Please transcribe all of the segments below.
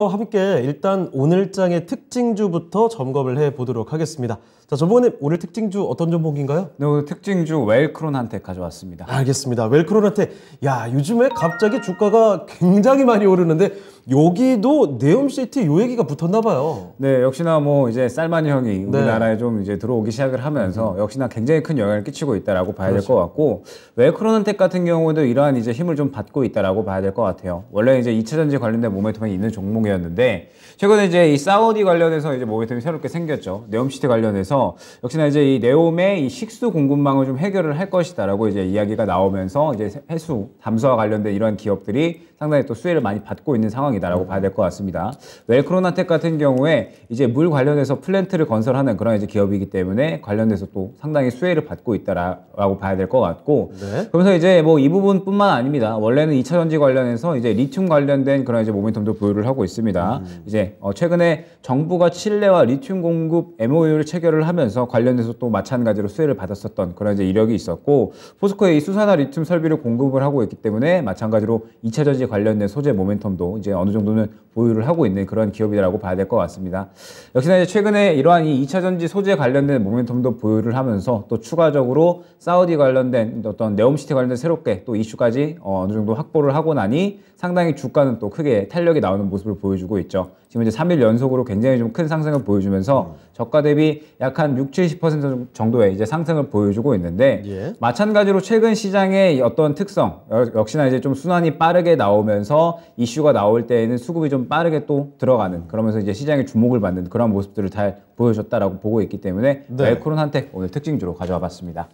어, 함께 일단 오늘장의 특징주부터 점검을 해보도록 하겠습니다. 자, 저번에 오늘 특징주 어떤 종목인가요? 네, 오늘 특징주 웰크론한테 가져왔습니다. 알겠습니다. 웰크론한테 야 요즘에 갑자기 주가가 굉장히 많이 오르는데 여기도 네옴시티 요 얘기가 붙었나 봐요. 네, 역시나 뭐 이제 쌀마니 형이 네. 우리나라에 네. 좀 이제 들어오기 시작을 하면서 음. 역시나 굉장히 큰 영향을 끼치고 있다라고 봐야 될것 그렇죠. 같고 웰크론한테 같은 경우도 에 이러한 이제 힘을 좀 받고 있다라고 봐야 될 것 같아요. 원래 이제 2차 전지 관련된 모멘텀이 있는 종목 종목이었는데 최근에 이제 이 사우디 관련해서 이제 모멘텀이 새롭게 생겼죠. 네옴시티 관련해서 역시나 이제 이 네옴의 이 식수 공급망을 좀 해결을 할 것이다라고 이제 이야기가 나오면서 이제 해수 담수와 관련된 이런 기업들이 상당히 또 수혜를 많이 받고 있는 상황이다라고 봐야 될 것 같습니다. 웰크로나텍 같은 경우에 이제 물 관련해서 플랜트를 건설하는 그런 이제 기업이기 때문에 관련돼서 또 상당히 수혜를 받고 있다라고 봐야 될 것 같고 네. 그러면서 이제 뭐 이 부분뿐만 아닙니다. 원래는 2차 전지 관련해서 이제 리튬 관련된 그런 이제 모멘텀도 보유를 하고 있습니다. 있습니다. 음. 이제 어, 최근에 정부가 칠레와 리튬 공급 MOU를 체결을 하면서 관련해서 또 마찬가지로 수혜를 받았었던 그런 이제 이력이 있었고 포스코의 수산화 리튬 설비를 공급을 하고 있기 때문에 마찬가지로 2차 전지 관련된 소재 모멘텀도 이제 어느 정도는 보유를 하고 있는 그런 기업이라고 봐야 될 것 같습니다. 역시나 이제 최근에 이러한 이 2차 전지 소재 관련된 모멘텀도 보유를 하면서 또 추가적으로 사우디 관련된 어떤 네옴시티 관련된 새롭게 또 이슈까지 어, 어느 정도 확보를 하고 나니 상당히 주가는 또 크게 탄력이 나오는 모습을 보 보여주고 있죠. 지금 이제 3일 연속으로 굉장히 좀 큰 상승을 보여주면서 음. 저가 대비 약 한 6, 70% 정도의 이제 상승을 보여주고 있는데 예. 마찬가지로 최근 시장의 어떤 특성 역시나 이제 좀 순환이 빠르게 나오면서 이슈가 나올 때에는 수급이 좀 빠르게 또 들어가는 그러면서 이제 시장의 주목을 받는 그런 모습들을 잘 보여줬다라고 보고 있기 때문에 네. 엘코론 한택 오늘 특징주로 가져와 봤습니다.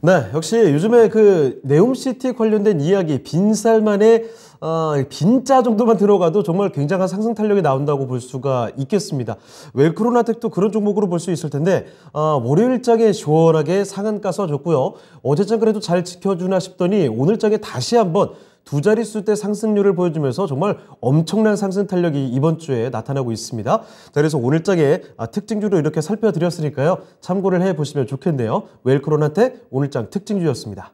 네, 역시 요즘에 그 네옴시티 관련된 이야기 빈살만의 어, 빈자 정도만 들어가도 정말 굉장한 상승 탄력이 나온다고 볼 수가 있겠습니다. 웰크로나텍도 그런 종목으로 볼 수 있을 텐데 어, 아, 월요일장에 시원하게 상한가 써줬고요. 어제장 그래도 잘 지켜주나 싶더니 오늘장에 다시 한번 두 자릿수 때 상승률을 보여주면서 정말 엄청난 상승 탄력이 이번 주에 나타나고 있습니다. 그래서 오늘장의 아, 특징주로 이렇게 살펴드렸으니까요. 참고를 해보시면 좋겠네요. 웰크로나테 오늘장 특징주였습니다.